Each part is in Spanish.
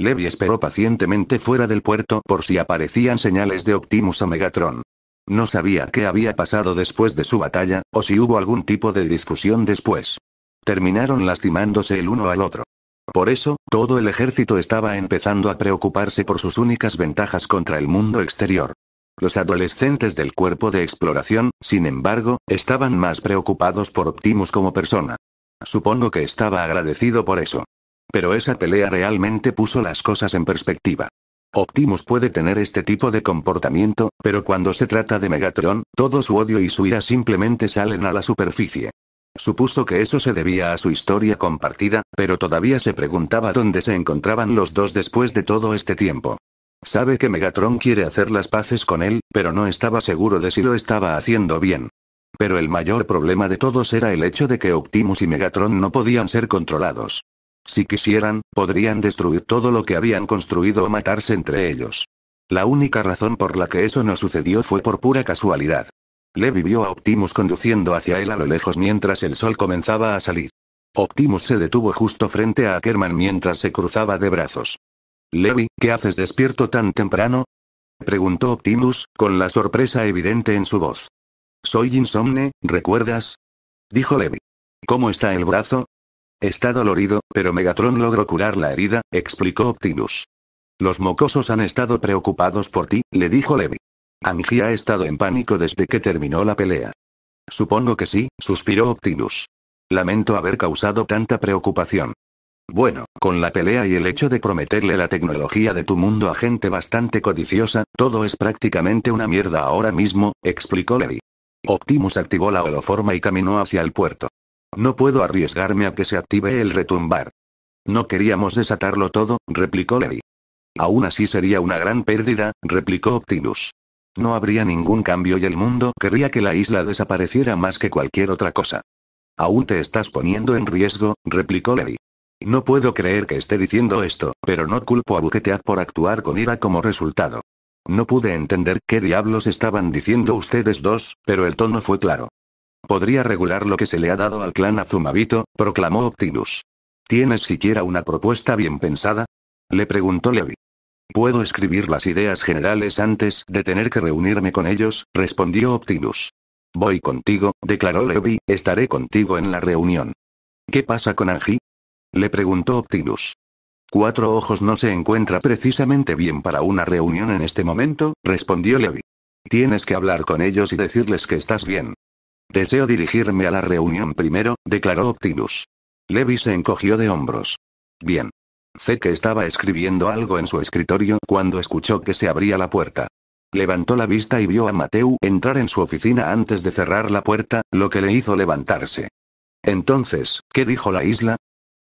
Levi esperó pacientemente fuera del puerto por si aparecían señales de Optimus o Megatron. No sabía qué había pasado después de su batalla, o si hubo algún tipo de discusión después. Terminaron lastimándose el uno al otro. Por eso, todo el ejército estaba empezando a preocuparse por sus únicas ventajas contra el mundo exterior. Los adolescentes del cuerpo de exploración, sin embargo, estaban más preocupados por Optimus como persona. Supongo que estaba agradecido por eso. Pero esa pelea realmente puso las cosas en perspectiva. Optimus puede tener este tipo de comportamiento, pero cuando se trata de Megatron, todo su odio y su ira simplemente salen a la superficie. Supuso que eso se debía a su historia compartida, pero todavía se preguntaba dónde se encontraban los dos después de todo este tiempo. Sabe que Megatron quiere hacer las paces con él, pero no estaba seguro de si lo estaba haciendo bien. Pero el mayor problema de todos era el hecho de que Optimus y Megatron no podían ser controlados. Si quisieran, podrían destruir todo lo que habían construido o matarse entre ellos. La única razón por la que eso no sucedió fue por pura casualidad. Levi vio a Optimus conduciendo hacia él a lo lejos mientras el sol comenzaba a salir. Optimus se detuvo justo frente a Ackerman mientras se cruzaba de brazos. Levi, ¿qué haces despierto tan temprano? preguntó Optimus, con la sorpresa evidente en su voz. Soy insomne, ¿recuerdas? dijo Levi. ¿Cómo está el brazo? Está dolorido, pero Megatron logró curar la herida, explicó Optimus. Los mocosos han estado preocupados por ti, le dijo Levi. Angie ha estado en pánico desde que terminó la pelea. Supongo que sí, suspiró Optimus. Lamento haber causado tanta preocupación. Bueno, con la pelea y el hecho de prometerle la tecnología de tu mundo a gente bastante codiciosa, todo es prácticamente una mierda ahora mismo, explicó Levi. Optimus activó la holoforma y caminó hacia el puerto. No puedo arriesgarme a que se active el retumbar. No queríamos desatarlo todo, replicó Levi. Aún así sería una gran pérdida, replicó Optimus. No habría ningún cambio y el mundo querría que la isla desapareciera más que cualquier otra cosa. Aún te estás poniendo en riesgo, replicó Levi. No puedo creer que esté diciendo esto, pero no culpo a Buquetead por actuar con ira como resultado. No pude entender qué diablos estaban diciendo ustedes dos, pero el tono fue claro. Podría regular lo que se le ha dado al clan Azumabito, proclamó Optimus. ¿Tienes siquiera una propuesta bien pensada? Le preguntó Levi. Puedo escribir las ideas generales antes de tener que reunirme con ellos, respondió Optimus. Voy contigo, declaró Levi, estaré contigo en la reunión. ¿Qué pasa con Angie? Le preguntó Optimus. Cuatro Ojos no se encuentra precisamente bien para una reunión en este momento, respondió Levi. Tienes que hablar con ellos y decirles que estás bien. Deseo dirigirme a la reunión primero, declaró Optimus. Levi se encogió de hombros. Bien. Zeke estaba escribiendo algo en su escritorio cuando escuchó que se abría la puerta. Levantó la vista y vio a Mateu entrar en su oficina antes de cerrar la puerta, lo que le hizo levantarse. Entonces, ¿qué dijo la isla?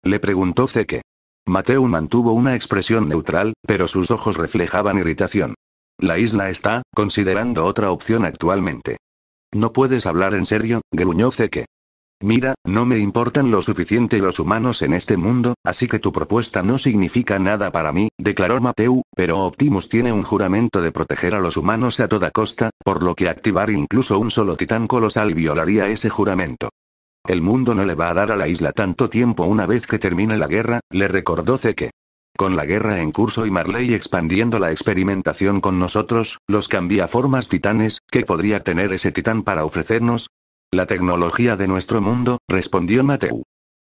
Le preguntó Zeke. Mateu mantuvo una expresión neutral, pero sus ojos reflejaban irritación. La isla está, considerando otra opción actualmente. No puedes hablar en serio, gruñó Zeke. Mira, no me importan lo suficiente los humanos en este mundo, así que tu propuesta no significa nada para mí, declaró Mateu, pero Optimus tiene un juramento de proteger a los humanos a toda costa, por lo que activar incluso un solo titán colosal violaría ese juramento. El mundo no le va a dar a la isla tanto tiempo una vez que termine la guerra, le recordó Zeke. Con la guerra en curso y Marley expandiendo la experimentación con nosotros, los cambia formas titanes, ¿qué podría tener ese titán para ofrecernos? La tecnología de nuestro mundo, respondió Mateu.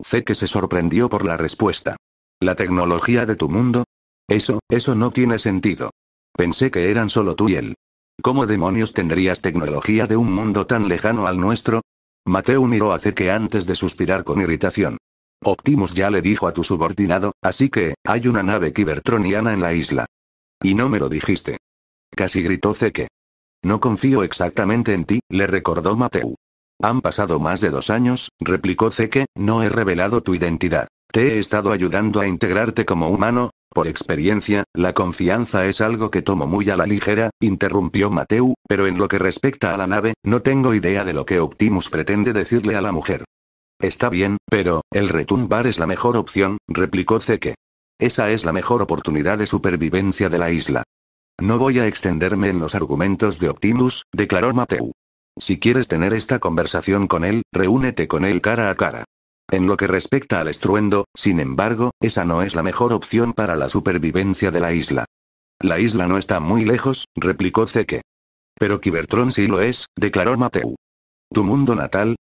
Zeke que se sorprendió por la respuesta. ¿La tecnología de tu mundo? Eso, eso no tiene sentido. Pensé que eran solo tú y él. ¿Cómo demonios tendrías tecnología de un mundo tan lejano al nuestro? Mateo miró a que antes de suspirar con irritación. Optimus ya le dijo a tu subordinado, así que, hay una nave kibertroniana en la isla. Y no me lo dijiste. Casi gritó Zeke. No confío exactamente en ti, le recordó Mateu. Han pasado más de dos años, replicó Zeke, no he revelado tu identidad. Te he estado ayudando a integrarte como humano. Por experiencia, la confianza es algo que tomo muy a la ligera, interrumpió Mateu, pero en lo que respecta a la nave, no tengo idea de lo que Optimus pretende decirle a la mujer. Está bien, pero, el retumbar es la mejor opción, replicó Zeke. Esa es la mejor oportunidad de supervivencia de la isla. No voy a extenderme en los argumentos de Optimus, declaró Mateu. Si quieres tener esta conversación con él, reúnete con él cara a cara. En lo que respecta al estruendo, sin embargo, esa no es la mejor opción para la supervivencia de la isla. La isla no está muy lejos, replicó Zeke. Pero Kibertron sí lo es, declaró Mateu. ¿Tu mundo natal?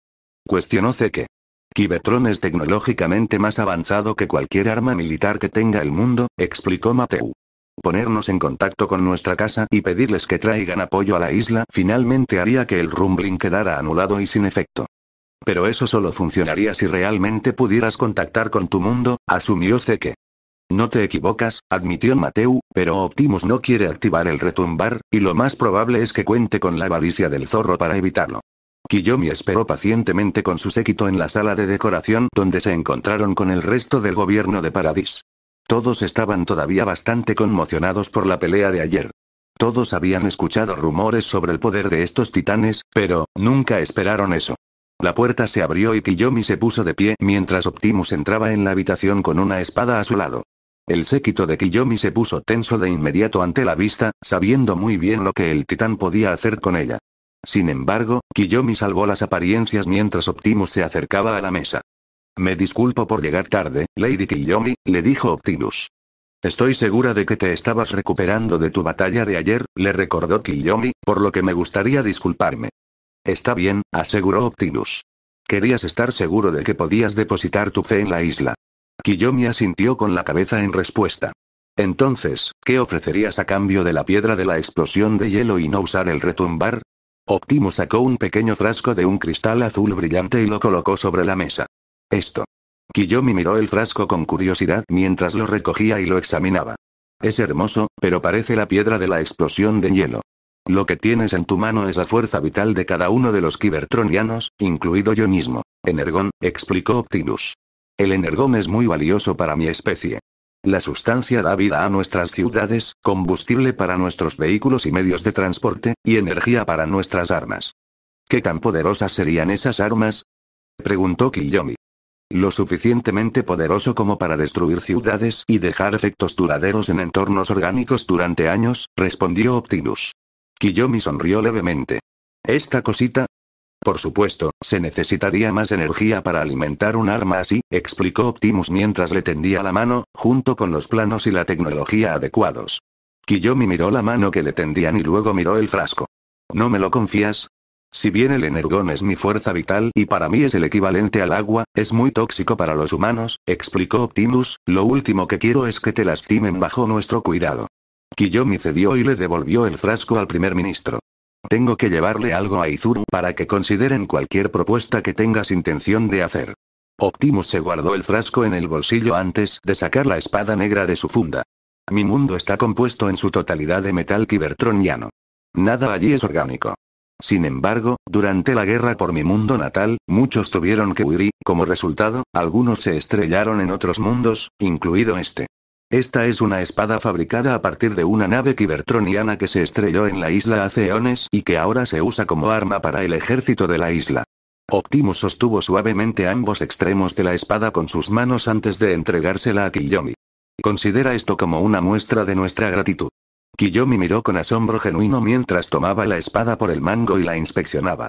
Cuestionó Zeke. Kibertron es tecnológicamente más avanzado que cualquier arma militar que tenga el mundo, explicó Mateu. Ponernos en contacto con nuestra casa y pedirles que traigan apoyo a la isla finalmente haría que el rumbling quedara anulado y sin efecto. Pero eso solo funcionaría si realmente pudieras contactar con tu mundo, asumió Zeke. No te equivocas, admitió Mateu, pero Optimus no quiere activar el retumbar, y lo más probable es que cuente con la avaricia del zorro para evitarlo. Kiyomi esperó pacientemente con su séquito en la sala de decoración donde se encontraron con el resto del gobierno de Paradis. Todos estaban todavía bastante conmocionados por la pelea de ayer. Todos habían escuchado rumores sobre el poder de estos titanes, pero nunca esperaron eso. La puerta se abrió y Kiyomi se puso de pie mientras Optimus entraba en la habitación con una espada a su lado. El séquito de Kiyomi se puso tenso de inmediato ante la vista, sabiendo muy bien lo que el titán podía hacer con ella. Sin embargo, Kiyomi salvó las apariencias mientras Optimus se acercaba a la mesa. Me disculpo por llegar tarde, Lady Kiyomi, le dijo Optimus. Estoy segura de que te estabas recuperando de tu batalla de ayer, le recordó Kiyomi, por lo que me gustaría disculparme. Está bien, aseguró Optimus. Querías estar seguro de que podías depositar tu fe en la isla. Kiyomi asintió con la cabeza en respuesta. Entonces, ¿qué ofrecerías a cambio de la piedra de la explosión de hielo y no usar el retumbar? Optimus sacó un pequeño frasco de un cristal azul brillante y lo colocó sobre la mesa. Esto. Kiyomi miró el frasco con curiosidad mientras lo recogía y lo examinaba. Es hermoso, pero parece la piedra de la explosión de hielo. Lo que tienes en tu mano es la fuerza vital de cada uno de los kibertronianos, incluido yo mismo. Energón, explicó Optimus. El energón es muy valioso para mi especie. La sustancia da vida a nuestras ciudades, combustible para nuestros vehículos y medios de transporte, y energía para nuestras armas. ¿Qué tan poderosas serían esas armas? Preguntó Kiyomi lo suficientemente poderoso como para destruir ciudades y dejar efectos duraderos en entornos orgánicos durante años, respondió Optimus. Kiyomi sonrió levemente. ¿Esta cosita? Por supuesto, se necesitaría más energía para alimentar un arma así, explicó Optimus mientras le tendía la mano, junto con los planos y la tecnología adecuados. Kiyomi miró la mano que le tendían y luego miró el frasco. ¿No me lo confías? Si bien el energón es mi fuerza vital y para mí es el equivalente al agua, es muy tóxico para los humanos, explicó Optimus, lo último que quiero es que te lastimen bajo nuestro cuidado. Kiyomi cedió y le devolvió el frasco al primer ministro. Tengo que llevarle algo a Izuru para que consideren cualquier propuesta que tengas intención de hacer. Optimus se guardó el frasco en el bolsillo antes de sacar la espada negra de su funda. Mi mundo está compuesto en su totalidad de metal kibertroniano. Nada allí es orgánico. Sin embargo, durante la guerra por mi mundo natal, muchos tuvieron que huir y, como resultado, algunos se estrellaron en otros mundos, incluido este. Esta es una espada fabricada a partir de una nave kibertroniana que se estrelló en la isla hace eones y que ahora se usa como arma para el ejército de la isla. Optimus sostuvo suavemente ambos extremos de la espada con sus manos antes de entregársela a Kiyomi. Considera esto como una muestra de nuestra gratitud. Kiyomi miró con asombro genuino mientras tomaba la espada por el mango y la inspeccionaba.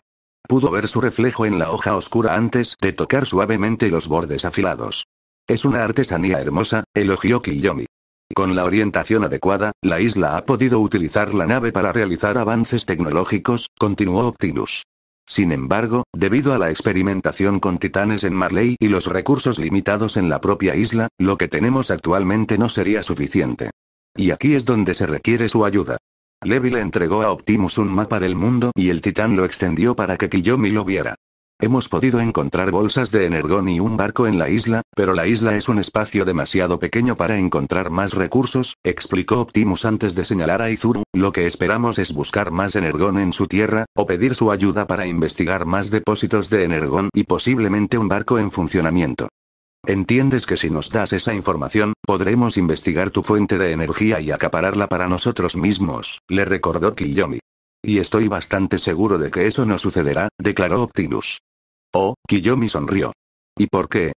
Pudo ver su reflejo en la hoja oscura antes de tocar suavemente los bordes afilados. Es una artesanía hermosa, elogió Kiyomi. Con la orientación adecuada, la isla ha podido utilizar la nave para realizar avances tecnológicos, continuó Optinus. Sin embargo, debido a la experimentación con titanes en Marley y los recursos limitados en la propia isla, lo que tenemos actualmente no sería suficiente. Y aquí es donde se requiere su ayuda. Levi le entregó a Optimus un mapa del mundo y el titán lo extendió para que Kiyomi lo viera. Hemos podido encontrar bolsas de energón y un barco en la isla, pero la isla es un espacio demasiado pequeño para encontrar más recursos, explicó Optimus antes de señalar a Izuru, lo que esperamos es buscar más energón en su tierra, o pedir su ayuda para investigar más depósitos de energón y posiblemente un barco en funcionamiento. Entiendes que si nos das esa información, podremos investigar tu fuente de energía y acapararla para nosotros mismos, le recordó Kiyomi. Y estoy bastante seguro de que eso no sucederá, declaró Optimus. Oh, Kiyomi sonrió. ¿Y por qué?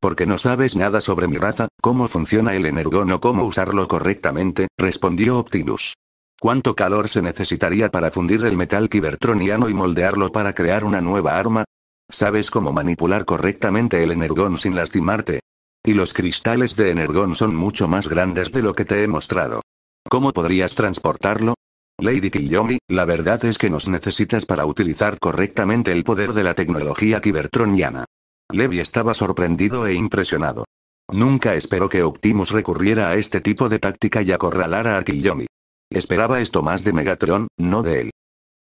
Porque no sabes nada sobre mi raza, cómo funciona el energón o cómo usarlo correctamente, respondió Optimus. ¿Cuánto calor se necesitaría para fundir el metal kibertroniano y moldearlo para crear una nueva arma? ¿Sabes cómo manipular correctamente el energón sin lastimarte? Y los cristales de energón son mucho más grandes de lo que te he mostrado. ¿Cómo podrías transportarlo? Lady Kiyomi, la verdad es que nos necesitas para utilizar correctamente el poder de la tecnología kibertroniana. Levi estaba sorprendido e impresionado. Nunca esperó que Optimus recurriera a este tipo de táctica y acorralara a Kiyomi. Esperaba esto más de Megatron, no de él.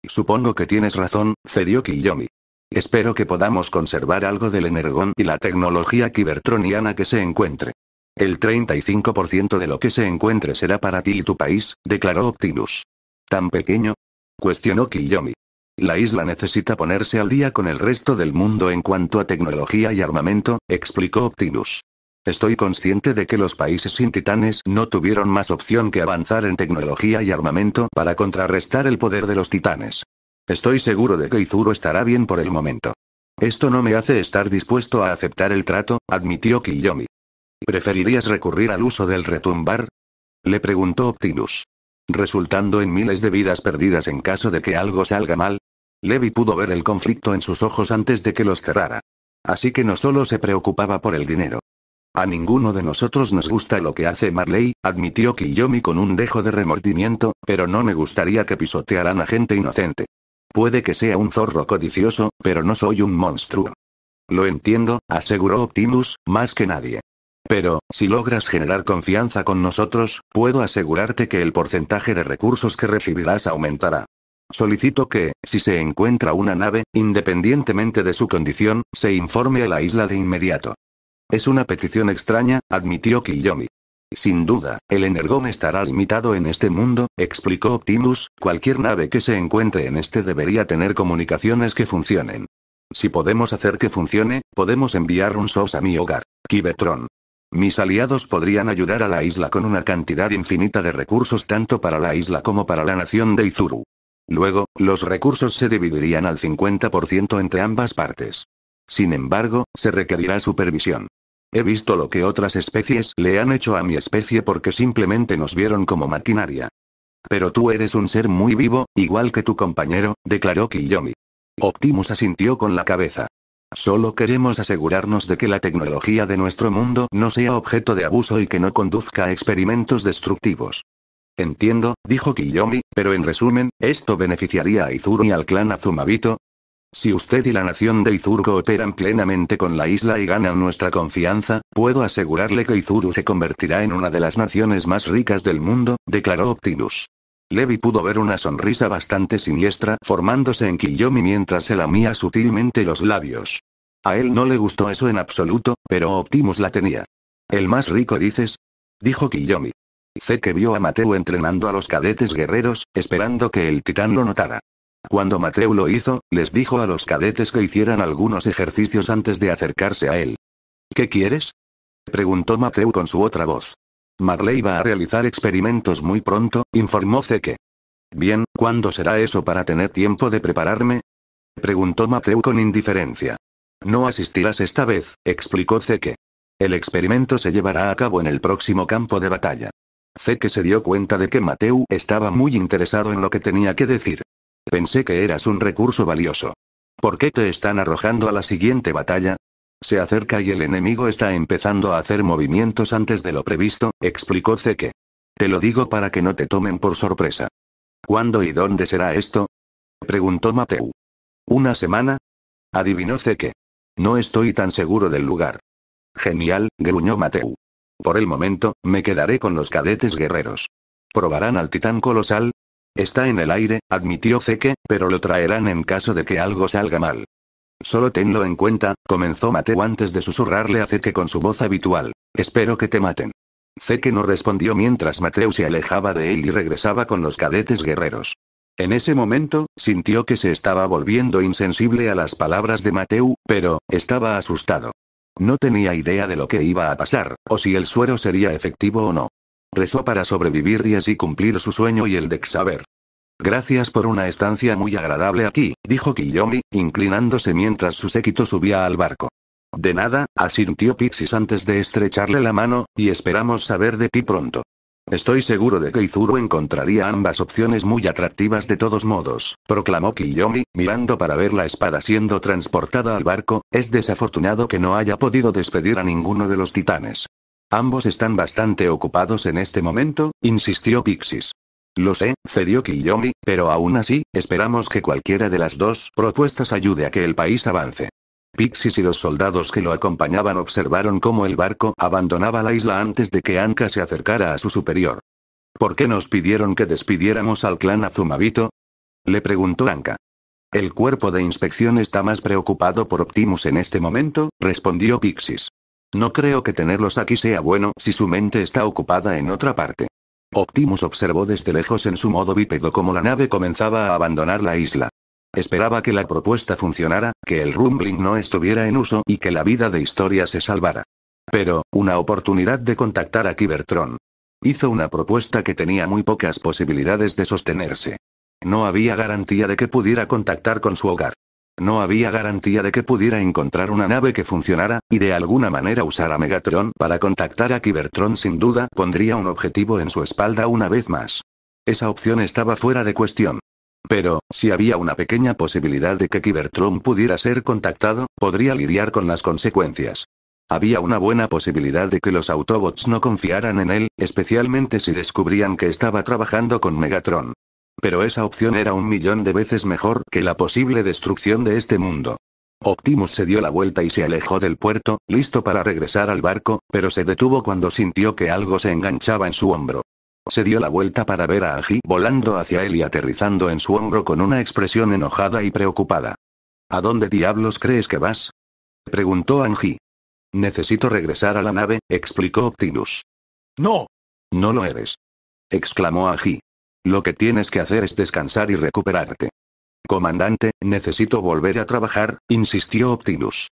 Supongo que tienes razón, cedió Kiyomi. Espero que podamos conservar algo del energón y la tecnología kibertroniana que se encuentre. El 35% de lo que se encuentre será para ti y tu país, declaró Optimus. ¿Tan pequeño? cuestionó Kiyomi. La isla necesita ponerse al día con el resto del mundo en cuanto a tecnología y armamento, explicó Optimus. Estoy consciente de que los países sin titanes no tuvieron más opción que avanzar en tecnología y armamento para contrarrestar el poder de los titanes. Estoy seguro de que Izuro estará bien por el momento. Esto no me hace estar dispuesto a aceptar el trato, admitió Kiyomi. ¿Preferirías recurrir al uso del retumbar? Le preguntó Optimus. Resultando en miles de vidas perdidas en caso de que algo salga mal. Levi pudo ver el conflicto en sus ojos antes de que los cerrara. Así que no solo se preocupaba por el dinero. A ninguno de nosotros nos gusta lo que hace Marley, admitió Kiyomi con un dejo de remordimiento, pero no me gustaría que pisotearan a gente inocente. Puede que sea un zorro codicioso, pero no soy un monstruo. Lo entiendo, aseguró Optimus, más que nadie. Pero, si logras generar confianza con nosotros, puedo asegurarte que el porcentaje de recursos que recibirás aumentará. Solicito que, si se encuentra una nave, independientemente de su condición, se informe a la isla de inmediato. Es una petición extraña, admitió Kiyomi. Sin duda, el energón estará limitado en este mundo, explicó Optimus, cualquier nave que se encuentre en este debería tener comunicaciones que funcionen. Si podemos hacer que funcione, podemos enviar un SOS a mi hogar, Kibetron. Mis aliados podrían ayudar a la isla con una cantidad infinita de recursos tanto para la isla como para la nación de Izuru. Luego, los recursos se dividirían al 50% entre ambas partes. Sin embargo, se requerirá supervisión. He visto lo que otras especies le han hecho a mi especie porque simplemente nos vieron como maquinaria. Pero tú eres un ser muy vivo, igual que tu compañero, declaró Kiyomi. Optimus asintió con la cabeza. Solo queremos asegurarnos de que la tecnología de nuestro mundo no sea objeto de abuso y que no conduzca a experimentos destructivos. Entiendo, dijo Kiyomi, pero en resumen, esto beneficiaría a Izuru y al clan Azumabito, si usted y la nación de Izurgo operan plenamente con la isla y ganan nuestra confianza, puedo asegurarle que Izuru se convertirá en una de las naciones más ricas del mundo, declaró Optimus. Levi pudo ver una sonrisa bastante siniestra formándose en Kiyomi mientras se lamía sutilmente los labios. A él no le gustó eso en absoluto, pero Optimus la tenía. ¿El más rico dices? Dijo Kiyomi. Zeke vio a Mateo entrenando a los cadetes guerreros, esperando que el titán lo notara. Cuando Mateu lo hizo, les dijo a los cadetes que hicieran algunos ejercicios antes de acercarse a él. ¿Qué quieres? preguntó Mateu con su otra voz. Marley va a realizar experimentos muy pronto, informó Zeke. Bien, ¿cuándo será eso para tener tiempo de prepararme? preguntó Mateu con indiferencia. No asistirás esta vez, explicó Zeke. El experimento se llevará a cabo en el próximo campo de batalla. Zeke se dio cuenta de que Mateu estaba muy interesado en lo que tenía que decir. Pensé que eras un recurso valioso. ¿Por qué te están arrojando a la siguiente batalla? Se acerca y el enemigo está empezando a hacer movimientos antes de lo previsto, explicó Zeke. Te lo digo para que no te tomen por sorpresa. ¿Cuándo y dónde será esto? Preguntó Mateu. ¿Una semana? Adivinó Zeke. No estoy tan seguro del lugar. Genial, gruñó Mateu. Por el momento, me quedaré con los cadetes guerreros. Probarán al titán colosal, Está en el aire, admitió Zeke, pero lo traerán en caso de que algo salga mal. Solo tenlo en cuenta, comenzó Mateo antes de susurrarle a Zeke con su voz habitual. Espero que te maten. Zeke no respondió mientras Mateo se alejaba de él y regresaba con los cadetes guerreros. En ese momento, sintió que se estaba volviendo insensible a las palabras de Mateu, pero, estaba asustado. No tenía idea de lo que iba a pasar, o si el suero sería efectivo o no. Rezó para sobrevivir y así cumplir su sueño y el de Xaver. Gracias por una estancia muy agradable aquí, dijo Kiyomi, inclinándose mientras su séquito subía al barco. De nada, asintió Pixis antes de estrecharle la mano, y esperamos saber de ti pronto. Estoy seguro de que Izuru encontraría ambas opciones muy atractivas de todos modos, proclamó Kiyomi, mirando para ver la espada siendo transportada al barco, es desafortunado que no haya podido despedir a ninguno de los titanes. Ambos están bastante ocupados en este momento, insistió Pixis. Lo sé, cedió Kiyomi, pero aún así, esperamos que cualquiera de las dos propuestas ayude a que el país avance. Pixis y los soldados que lo acompañaban observaron cómo el barco abandonaba la isla antes de que Anka se acercara a su superior. ¿Por qué nos pidieron que despidiéramos al clan Azumabito? Le preguntó Anka. El cuerpo de inspección está más preocupado por Optimus en este momento, respondió Pixis. No creo que tenerlos aquí sea bueno si su mente está ocupada en otra parte. Optimus observó desde lejos en su modo bípedo cómo la nave comenzaba a abandonar la isla. Esperaba que la propuesta funcionara, que el rumbling no estuviera en uso y que la vida de historia se salvara. Pero, una oportunidad de contactar a Cybertron. Hizo una propuesta que tenía muy pocas posibilidades de sostenerse. No había garantía de que pudiera contactar con su hogar. No había garantía de que pudiera encontrar una nave que funcionara, y de alguna manera usar a Megatron para contactar a Cybertron sin duda pondría un objetivo en su espalda una vez más. Esa opción estaba fuera de cuestión. Pero, si había una pequeña posibilidad de que Cybertron pudiera ser contactado, podría lidiar con las consecuencias. Había una buena posibilidad de que los Autobots no confiaran en él, especialmente si descubrían que estaba trabajando con Megatron. Pero esa opción era un millón de veces mejor que la posible destrucción de este mundo. Optimus se dio la vuelta y se alejó del puerto, listo para regresar al barco, pero se detuvo cuando sintió que algo se enganchaba en su hombro. Se dio la vuelta para ver a Anji volando hacia él y aterrizando en su hombro con una expresión enojada y preocupada. ¿A dónde diablos crees que vas? preguntó Anji. Necesito regresar a la nave, explicó Optimus. No. No lo eres. exclamó Anji. Lo que tienes que hacer es descansar y recuperarte. Comandante, necesito volver a trabajar, insistió Optimus.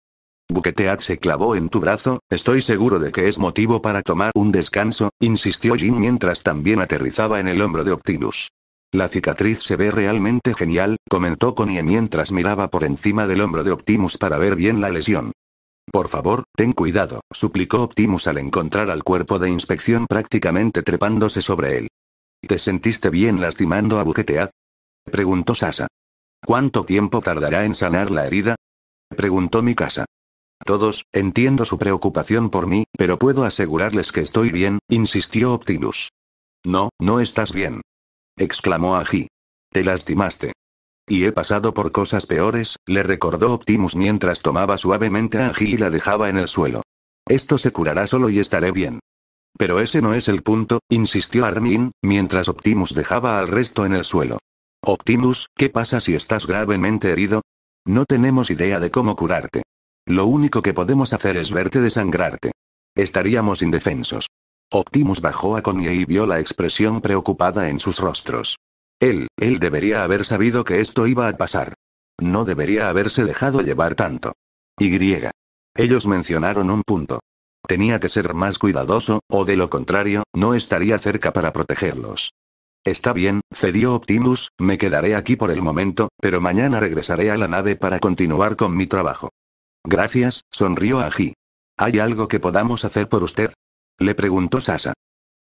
Buqueteat se clavó en tu brazo, estoy seguro de que es motivo para tomar un descanso, insistió Jin mientras también aterrizaba en el hombro de Optimus. La cicatriz se ve realmente genial, comentó Connie mientras miraba por encima del hombro de Optimus para ver bien la lesión. Por favor, ten cuidado, suplicó Optimus al encontrar al cuerpo de inspección prácticamente trepándose sobre él. ¿Te sentiste bien lastimando a Buquetead? Preguntó Sasa. ¿Cuánto tiempo tardará en sanar la herida? Preguntó mi casa. Todos, entiendo su preocupación por mí, pero puedo asegurarles que estoy bien, insistió Optimus. No, no estás bien. Exclamó Aji. Te lastimaste. Y he pasado por cosas peores, le recordó Optimus mientras tomaba suavemente a Aji y la dejaba en el suelo. Esto se curará solo y estaré bien. Pero ese no es el punto, insistió Armin, mientras Optimus dejaba al resto en el suelo. Optimus, ¿qué pasa si estás gravemente herido? No tenemos idea de cómo curarte. Lo único que podemos hacer es verte desangrarte. Estaríamos indefensos. Optimus bajó a Connie y vio la expresión preocupada en sus rostros. Él, él debería haber sabido que esto iba a pasar. No debería haberse dejado llevar tanto. Y. Ellos mencionaron un punto. Tenía que ser más cuidadoso, o de lo contrario, no estaría cerca para protegerlos. Está bien, cedió Optimus, me quedaré aquí por el momento, pero mañana regresaré a la nave para continuar con mi trabajo. Gracias, sonrió Aji. ¿Hay algo que podamos hacer por usted? Le preguntó Sasa.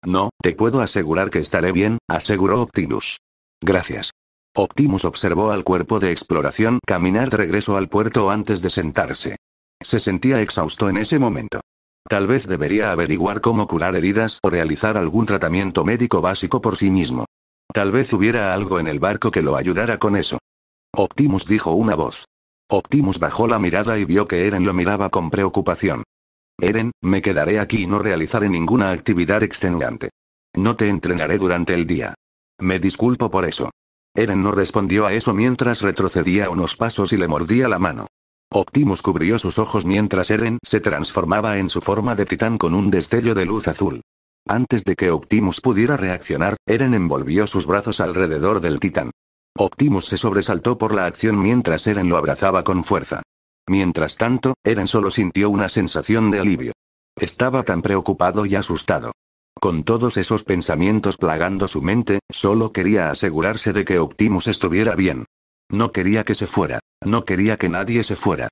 No, te puedo asegurar que estaré bien, aseguró Optimus. Gracias. Optimus observó al cuerpo de exploración caminar de regreso al puerto antes de sentarse. Se sentía exhausto en ese momento. Tal vez debería averiguar cómo curar heridas o realizar algún tratamiento médico básico por sí mismo. Tal vez hubiera algo en el barco que lo ayudara con eso. Optimus dijo una voz. Optimus bajó la mirada y vio que Eren lo miraba con preocupación. Eren, me quedaré aquí y no realizaré ninguna actividad extenuante. No te entrenaré durante el día. Me disculpo por eso. Eren no respondió a eso mientras retrocedía unos pasos y le mordía la mano. Optimus cubrió sus ojos mientras Eren se transformaba en su forma de titán con un destello de luz azul. Antes de que Optimus pudiera reaccionar, Eren envolvió sus brazos alrededor del titán. Optimus se sobresaltó por la acción mientras Eren lo abrazaba con fuerza. Mientras tanto, Eren solo sintió una sensación de alivio. Estaba tan preocupado y asustado. Con todos esos pensamientos plagando su mente, solo quería asegurarse de que Optimus estuviera bien. No quería que se fuera. No quería que nadie se fuera.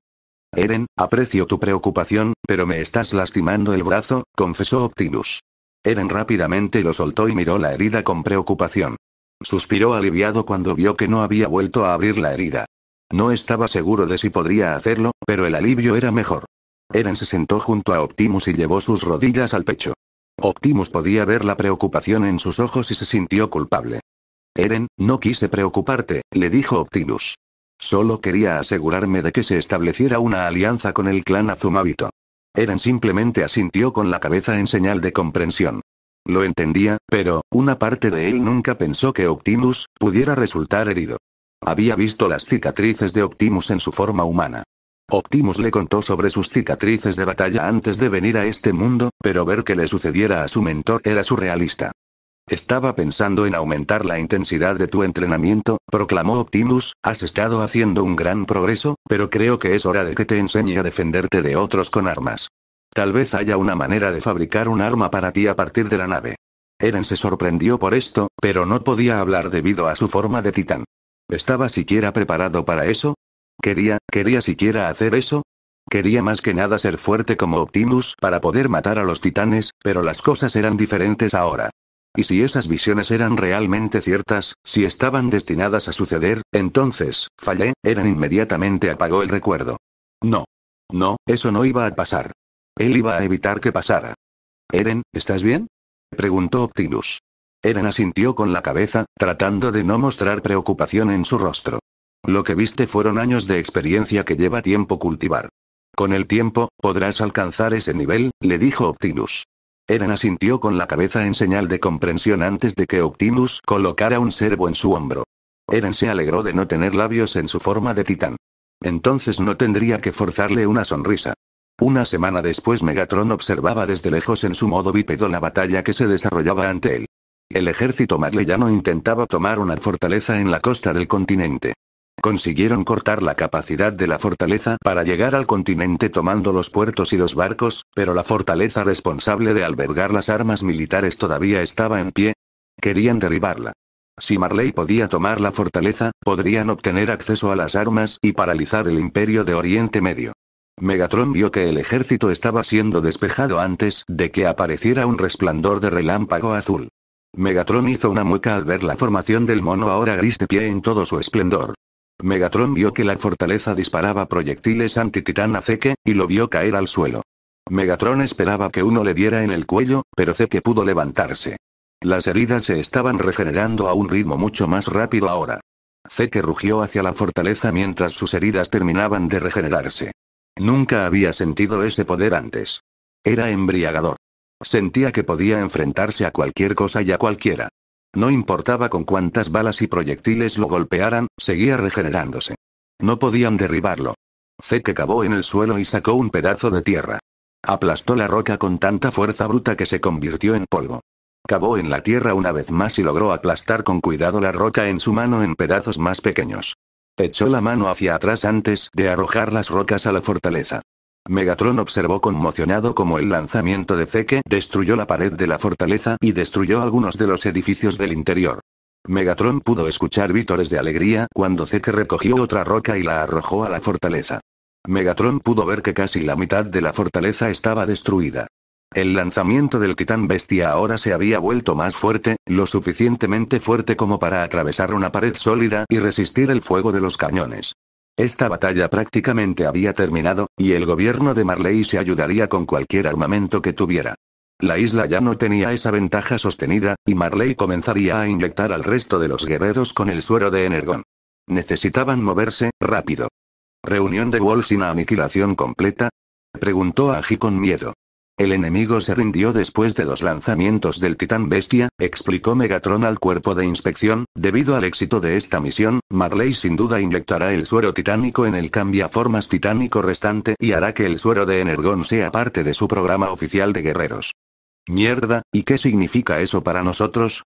Eren, aprecio tu preocupación, pero me estás lastimando el brazo, confesó Optimus. Eren rápidamente lo soltó y miró la herida con preocupación. Suspiró aliviado cuando vio que no había vuelto a abrir la herida. No estaba seguro de si podría hacerlo, pero el alivio era mejor. Eren se sentó junto a Optimus y llevó sus rodillas al pecho. Optimus podía ver la preocupación en sus ojos y se sintió culpable. Eren, no quise preocuparte, le dijo Optimus. Solo quería asegurarme de que se estableciera una alianza con el clan Azumabito. Eren simplemente asintió con la cabeza en señal de comprensión. Lo entendía, pero, una parte de él nunca pensó que Optimus, pudiera resultar herido. Había visto las cicatrices de Optimus en su forma humana. Optimus le contó sobre sus cicatrices de batalla antes de venir a este mundo, pero ver que le sucediera a su mentor era surrealista. Estaba pensando en aumentar la intensidad de tu entrenamiento, proclamó Optimus, has estado haciendo un gran progreso, pero creo que es hora de que te enseñe a defenderte de otros con armas. Tal vez haya una manera de fabricar un arma para ti a partir de la nave. Eren se sorprendió por esto, pero no podía hablar debido a su forma de titán. ¿Estaba siquiera preparado para eso? ¿Quería, quería siquiera hacer eso? Quería más que nada ser fuerte como Optimus para poder matar a los titanes, pero las cosas eran diferentes ahora. Y si esas visiones eran realmente ciertas, si estaban destinadas a suceder, entonces, fallé, Eren inmediatamente apagó el recuerdo. No. No, eso no iba a pasar. Él iba a evitar que pasara. Eren, ¿estás bien? Preguntó Optimus. Eren asintió con la cabeza, tratando de no mostrar preocupación en su rostro. Lo que viste fueron años de experiencia que lleva tiempo cultivar. Con el tiempo, podrás alcanzar ese nivel, le dijo Optimus. Eren asintió con la cabeza en señal de comprensión antes de que Optimus colocara un servo en su hombro. Eren se alegró de no tener labios en su forma de titán. Entonces no tendría que forzarle una sonrisa. Una semana después Megatron observaba desde lejos en su modo bípedo la batalla que se desarrollaba ante él. El ejército marleyano intentaba tomar una fortaleza en la costa del continente. Consiguieron cortar la capacidad de la fortaleza para llegar al continente tomando los puertos y los barcos, pero la fortaleza responsable de albergar las armas militares todavía estaba en pie. Querían derribarla. Si Marley podía tomar la fortaleza, podrían obtener acceso a las armas y paralizar el imperio de Oriente Medio. Megatron vio que el ejército estaba siendo despejado antes de que apareciera un resplandor de relámpago azul. Megatron hizo una mueca al ver la formación del mono ahora gris de pie en todo su esplendor. Megatron vio que la fortaleza disparaba proyectiles anti-titán a Zeke, y lo vio caer al suelo. Megatron esperaba que uno le diera en el cuello, pero Zeke pudo levantarse. Las heridas se estaban regenerando a un ritmo mucho más rápido ahora. Zeke rugió hacia la fortaleza mientras sus heridas terminaban de regenerarse. Nunca había sentido ese poder antes. Era embriagador. Sentía que podía enfrentarse a cualquier cosa y a cualquiera. No importaba con cuántas balas y proyectiles lo golpearan, seguía regenerándose. No podían derribarlo. Zeke cavó en el suelo y sacó un pedazo de tierra. Aplastó la roca con tanta fuerza bruta que se convirtió en polvo. Cavó en la tierra una vez más y logró aplastar con cuidado la roca en su mano en pedazos más pequeños. Echó la mano hacia atrás antes de arrojar las rocas a la fortaleza. Megatron observó conmocionado como el lanzamiento de Zeke destruyó la pared de la fortaleza y destruyó algunos de los edificios del interior. Megatron pudo escuchar vítores de alegría cuando Zeke recogió otra roca y la arrojó a la fortaleza. Megatron pudo ver que casi la mitad de la fortaleza estaba destruida. El lanzamiento del titán bestia ahora se había vuelto más fuerte, lo suficientemente fuerte como para atravesar una pared sólida y resistir el fuego de los cañones. Esta batalla prácticamente había terminado, y el gobierno de Marley se ayudaría con cualquier armamento que tuviera. La isla ya no tenía esa ventaja sostenida, y Marley comenzaría a inyectar al resto de los guerreros con el suero de Energon. Necesitaban moverse, rápido. ¿Reunión de Wall sin aniquilación completa? Preguntó a Aji con miedo. El enemigo se rindió después de los lanzamientos del Titán Bestia, explicó Megatron al cuerpo de inspección, debido al éxito de esta misión, Marley sin duda inyectará el suero titánico en el cambiaformas titánico restante y hará que el suero de Energon sea parte de su programa oficial de guerreros. Mierda, ¿y qué significa eso para nosotros?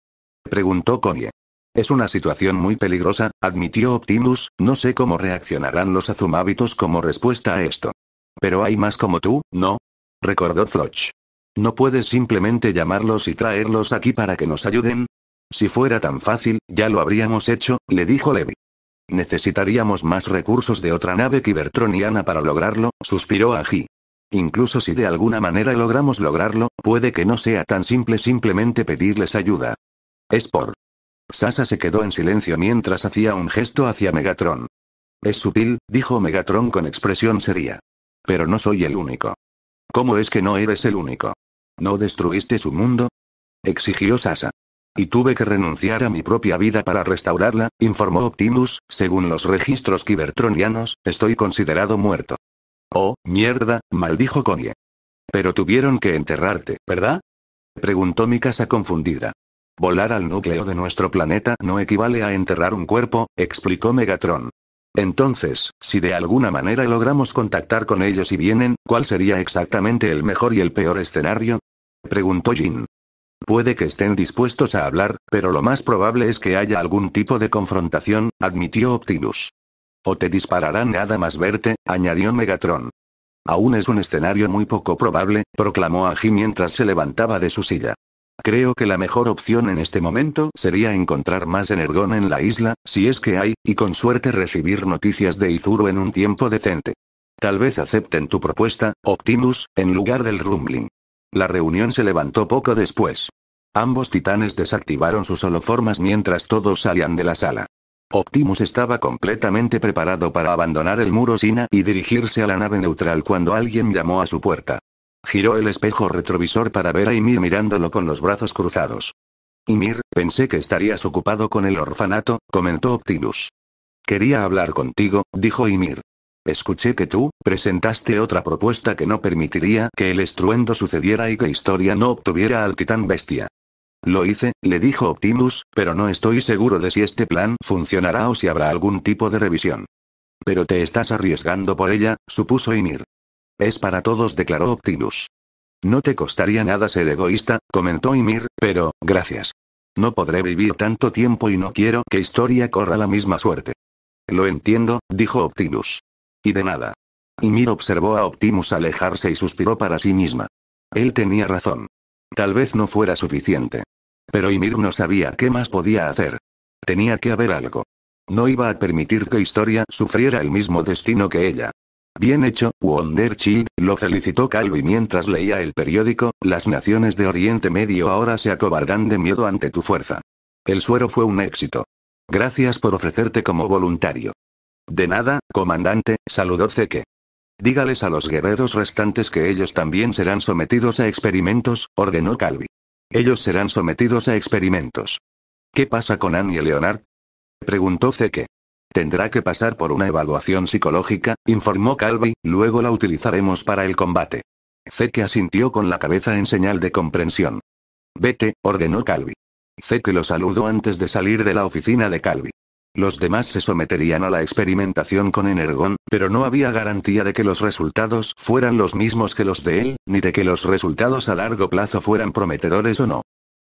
Preguntó Connie. Es una situación muy peligrosa, admitió Optimus, no sé cómo reaccionarán los azumábitos como respuesta a esto. Pero hay más como tú, ¿no? recordó Floch. ¿No puedes simplemente llamarlos y traerlos aquí para que nos ayuden? Si fuera tan fácil, ya lo habríamos hecho, le dijo Levi. Necesitaríamos más recursos de otra nave kibertroniana para lograrlo, suspiró Aji. Incluso si de alguna manera logramos lograrlo, puede que no sea tan simple simplemente pedirles ayuda. Es por. Sasa se quedó en silencio mientras hacía un gesto hacia Megatron. Es sutil, dijo Megatron con expresión seria. Pero no soy el único. ¿Cómo es que no eres el único? ¿No destruiste su mundo? exigió Sasa. Y tuve que renunciar a mi propia vida para restaurarla, informó Optimus, según los registros kibertronianos, estoy considerado muerto. Oh, mierda, maldijo Connie. Pero tuvieron que enterrarte, ¿verdad? Preguntó mi casa confundida. Volar al núcleo de nuestro planeta no equivale a enterrar un cuerpo, explicó Megatron. Entonces, si de alguna manera logramos contactar con ellos y vienen, ¿cuál sería exactamente el mejor y el peor escenario? Preguntó Jin. Puede que estén dispuestos a hablar, pero lo más probable es que haya algún tipo de confrontación, admitió Optimus. O te dispararán nada más verte, añadió Megatron. Aún es un escenario muy poco probable, proclamó Angie mientras se levantaba de su silla. Creo que la mejor opción en este momento sería encontrar más energón en la isla, si es que hay, y con suerte recibir noticias de Izuru en un tiempo decente. Tal vez acepten tu propuesta, Optimus, en lugar del rumbling. La reunión se levantó poco después. Ambos titanes desactivaron sus holoformas mientras todos salían de la sala. Optimus estaba completamente preparado para abandonar el muro Sina y dirigirse a la nave neutral cuando alguien llamó a su puerta. Giró el espejo retrovisor para ver a Ymir mirándolo con los brazos cruzados. Ymir, pensé que estarías ocupado con el orfanato, comentó Optimus. Quería hablar contigo, dijo Ymir. Escuché que tú, presentaste otra propuesta que no permitiría que el estruendo sucediera y que Historia no obtuviera al titán bestia. Lo hice, le dijo Optimus, pero no estoy seguro de si este plan funcionará o si habrá algún tipo de revisión. Pero te estás arriesgando por ella, supuso Ymir. Es para todos, declaró Optimus. No te costaría nada ser egoísta, comentó Ymir, pero, gracias. No podré vivir tanto tiempo y no quiero que Historia corra la misma suerte. Lo entiendo, dijo Optimus. Y de nada. Ymir observó a Optimus alejarse y suspiró para sí misma. Él tenía razón. Tal vez no fuera suficiente. Pero Ymir no sabía qué más podía hacer. Tenía que haber algo. No iba a permitir que Historia sufriera el mismo destino que ella. Bien hecho, Wonderchild, lo felicitó Calvi mientras leía el periódico, las naciones de Oriente Medio ahora se acobardan de miedo ante tu fuerza. El suero fue un éxito. Gracias por ofrecerte como voluntario. De nada, comandante, saludó Zeke. Dígales a los guerreros restantes que ellos también serán sometidos a experimentos, ordenó Calvi. Ellos serán sometidos a experimentos. ¿Qué pasa con Annie y Leonard? Preguntó Zeke. Tendrá que pasar por una evaluación psicológica, informó Calvi, luego la utilizaremos para el combate. Zeke asintió con la cabeza en señal de comprensión. Vete, ordenó Calvi. Zeke lo saludó antes de salir de la oficina de Calvi. Los demás se someterían a la experimentación con Energon, pero no había garantía de que los resultados fueran los mismos que los de él, ni de que los resultados a largo plazo fueran prometedores o no.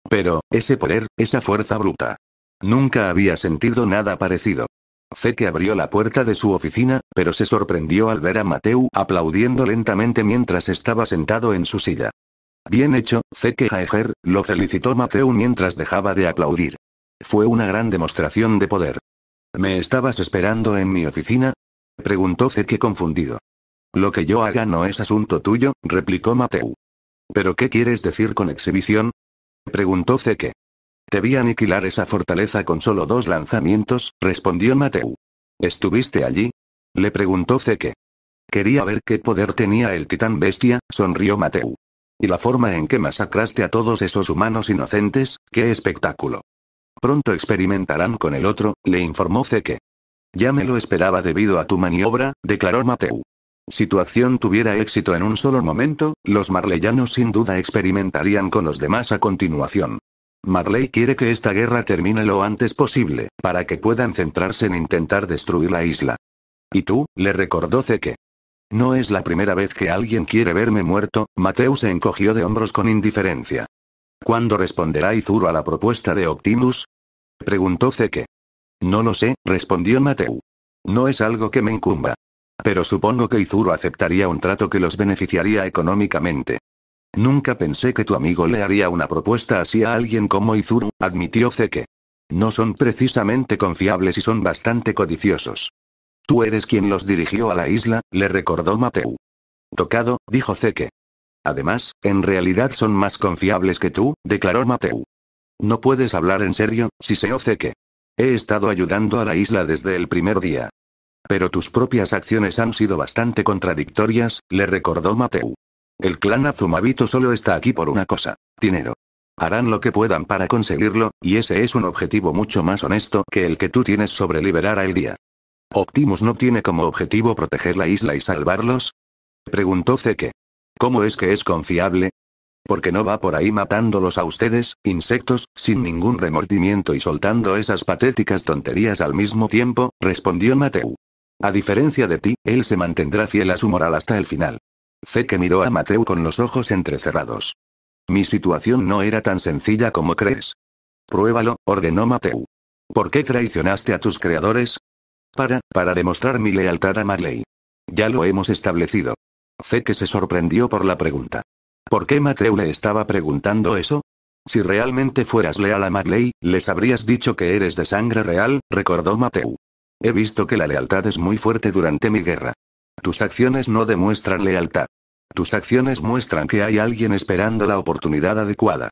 Pero, ese poder, esa fuerza bruta. Nunca había sentido nada parecido. Zeke abrió la puerta de su oficina, pero se sorprendió al ver a Mateu aplaudiendo lentamente mientras estaba sentado en su silla. Bien hecho, Zeke Jaeger, lo felicitó Mateu mientras dejaba de aplaudir. Fue una gran demostración de poder. ¿Me estabas esperando en mi oficina? preguntó Zeke confundido. Lo que yo haga no es asunto tuyo, replicó Mateu. ¿Pero qué quieres decir con exhibición? preguntó Zeke vi aniquilar esa fortaleza con solo dos lanzamientos, respondió Mateu. ¿Estuviste allí? Le preguntó Zeke. Quería ver qué poder tenía el titán bestia, sonrió Mateu. Y la forma en que masacraste a todos esos humanos inocentes, qué espectáculo. Pronto experimentarán con el otro, le informó Zeke. Ya me lo esperaba debido a tu maniobra, declaró Mateu. Si tu acción tuviera éxito en un solo momento, los marleyanos sin duda experimentarían con los demás a continuación. Marley quiere que esta guerra termine lo antes posible, para que puedan centrarse en intentar destruir la isla. ¿Y tú? le recordó Zeke. No es la primera vez que alguien quiere verme muerto, Mateu se encogió de hombros con indiferencia. ¿Cuándo responderá Izuru a la propuesta de Optimus? preguntó Zeke. No lo sé, respondió Mateu. No es algo que me incumba. Pero supongo que Izuru aceptaría un trato que los beneficiaría económicamente. Nunca pensé que tu amigo le haría una propuesta así a alguien como Izuru, admitió Zeke. No son precisamente confiables y son bastante codiciosos. Tú eres quien los dirigió a la isla, le recordó Mateu. Tocado, dijo Zeke. Además, en realidad son más confiables que tú, declaró Mateu. No puedes hablar en serio, si Zeke. He estado ayudando a la isla desde el primer día. Pero tus propias acciones han sido bastante contradictorias, le recordó Mateu. El clan Azumabito solo está aquí por una cosa. Dinero. Harán lo que puedan para conseguirlo, y ese es un objetivo mucho más honesto que el que tú tienes sobre liberar a Eldia. ¿Optimus no tiene como objetivo proteger la isla y salvarlos? Preguntó Zeke. ¿Cómo es que es confiable? Porque no va por ahí matándolos a ustedes, insectos, sin ningún remordimiento y soltando esas patéticas tonterías al mismo tiempo, respondió Mateu. A diferencia de ti, él se mantendrá fiel a su moral hasta el final que miró a Mateu con los ojos entrecerrados. Mi situación no era tan sencilla como crees. Pruébalo, ordenó Mateu. ¿Por qué traicionaste a tus creadores? Para, para demostrar mi lealtad a Marley. Ya lo hemos establecido. que se sorprendió por la pregunta. ¿Por qué Mateu le estaba preguntando eso? Si realmente fueras leal a Marley, les habrías dicho que eres de sangre real, recordó Mateu. He visto que la lealtad es muy fuerte durante mi guerra. Tus acciones no demuestran lealtad. Tus acciones muestran que hay alguien esperando la oportunidad adecuada.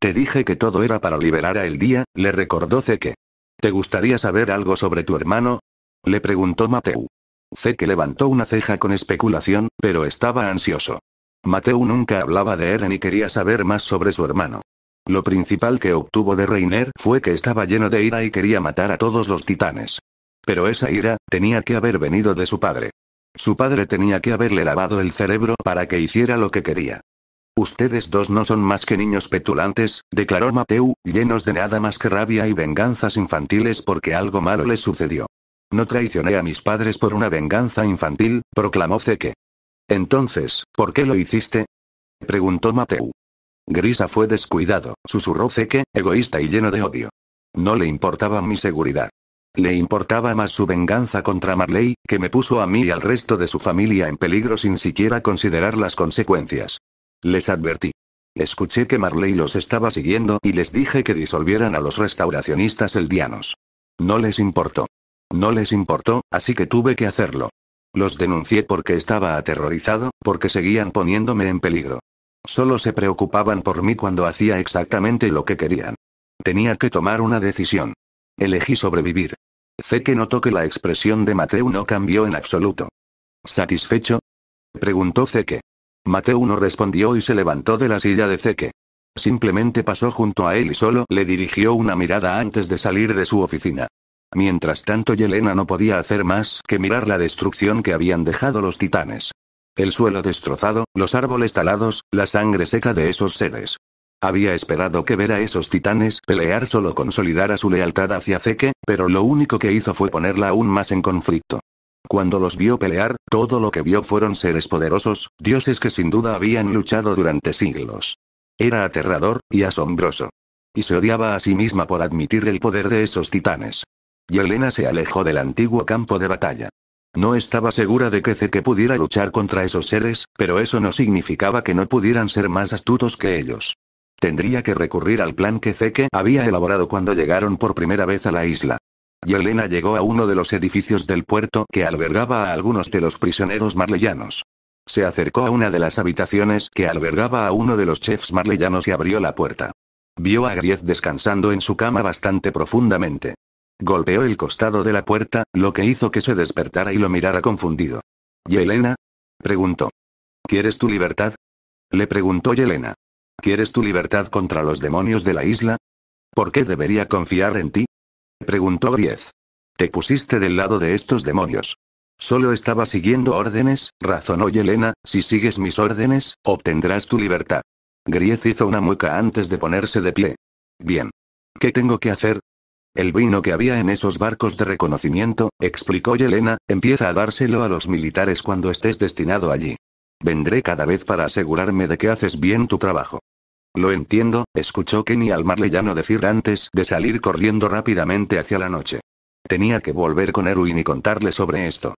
Te dije que todo era para liberar a el día, le recordó Zeke. ¿Te gustaría saber algo sobre tu hermano? Le preguntó Mateu. Zeke levantó una ceja con especulación, pero estaba ansioso. Mateu nunca hablaba de Eren y quería saber más sobre su hermano. Lo principal que obtuvo de Reiner fue que estaba lleno de ira y quería matar a todos los titanes. Pero esa ira, tenía que haber venido de su padre. Su padre tenía que haberle lavado el cerebro para que hiciera lo que quería. Ustedes dos no son más que niños petulantes, declaró Mateu, llenos de nada más que rabia y venganzas infantiles porque algo malo les sucedió. No traicioné a mis padres por una venganza infantil, proclamó Zeke. Entonces, ¿por qué lo hiciste? preguntó Mateu. Grisa fue descuidado, susurró Zeke, egoísta y lleno de odio. No le importaba mi seguridad. Le importaba más su venganza contra Marley, que me puso a mí y al resto de su familia en peligro sin siquiera considerar las consecuencias. Les advertí. Escuché que Marley los estaba siguiendo y les dije que disolvieran a los restauracionistas eldianos. No les importó. No les importó, así que tuve que hacerlo. Los denuncié porque estaba aterrorizado, porque seguían poniéndome en peligro. Solo se preocupaban por mí cuando hacía exactamente lo que querían. Tenía que tomar una decisión. Elegí sobrevivir. Zeke notó que la expresión de Mateo no cambió en absoluto. ¿Satisfecho? Preguntó Zeke. Mateo no respondió y se levantó de la silla de Zeke. Simplemente pasó junto a él y solo le dirigió una mirada antes de salir de su oficina. Mientras tanto Yelena no podía hacer más que mirar la destrucción que habían dejado los titanes. El suelo destrozado, los árboles talados, la sangre seca de esos seres. Había esperado que ver a esos titanes pelear solo consolidara su lealtad hacia Zeke, pero lo único que hizo fue ponerla aún más en conflicto. Cuando los vio pelear, todo lo que vio fueron seres poderosos, dioses que sin duda habían luchado durante siglos. Era aterrador, y asombroso. Y se odiaba a sí misma por admitir el poder de esos titanes. Elena se alejó del antiguo campo de batalla. No estaba segura de que Zeke pudiera luchar contra esos seres, pero eso no significaba que no pudieran ser más astutos que ellos. Tendría que recurrir al plan que Zeke había elaborado cuando llegaron por primera vez a la isla. Yelena llegó a uno de los edificios del puerto que albergaba a algunos de los prisioneros marleyanos. Se acercó a una de las habitaciones que albergaba a uno de los chefs marleyanos y abrió la puerta. Vio a Griez descansando en su cama bastante profundamente. Golpeó el costado de la puerta, lo que hizo que se despertara y lo mirara confundido. ¿Yelena? preguntó. ¿Quieres tu libertad? Le preguntó Yelena. ¿Quieres tu libertad contra los demonios de la isla? ¿Por qué debería confiar en ti? Preguntó Griez. Te pusiste del lado de estos demonios. Solo estaba siguiendo órdenes, razonó Yelena, si sigues mis órdenes, obtendrás tu libertad. Griez hizo una mueca antes de ponerse de pie. Bien. ¿Qué tengo que hacer? El vino que había en esos barcos de reconocimiento, explicó Yelena, empieza a dárselo a los militares cuando estés destinado allí. Vendré cada vez para asegurarme de que haces bien tu trabajo. Lo entiendo, escuchó Kenny al marleyano decir antes de salir corriendo rápidamente hacia la noche. Tenía que volver con Erwin y contarle sobre esto.